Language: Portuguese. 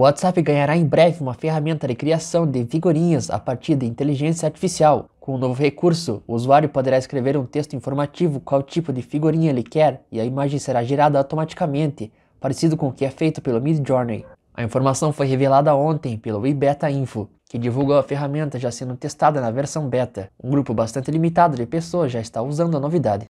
O WhatsApp ganhará em breve uma ferramenta de criação de figurinhas a partir de inteligência artificial. Com o novo recurso, o usuário poderá escrever um texto informativo qual tipo de figurinha ele quer e a imagem será gerada automaticamente, parecido com o que é feito pelo Midjourney. A informação foi revelada ontem pelo eBeta Info, que divulgou a ferramenta já sendo testada na versão beta. Um grupo bastante limitado de pessoas já está usando a novidade.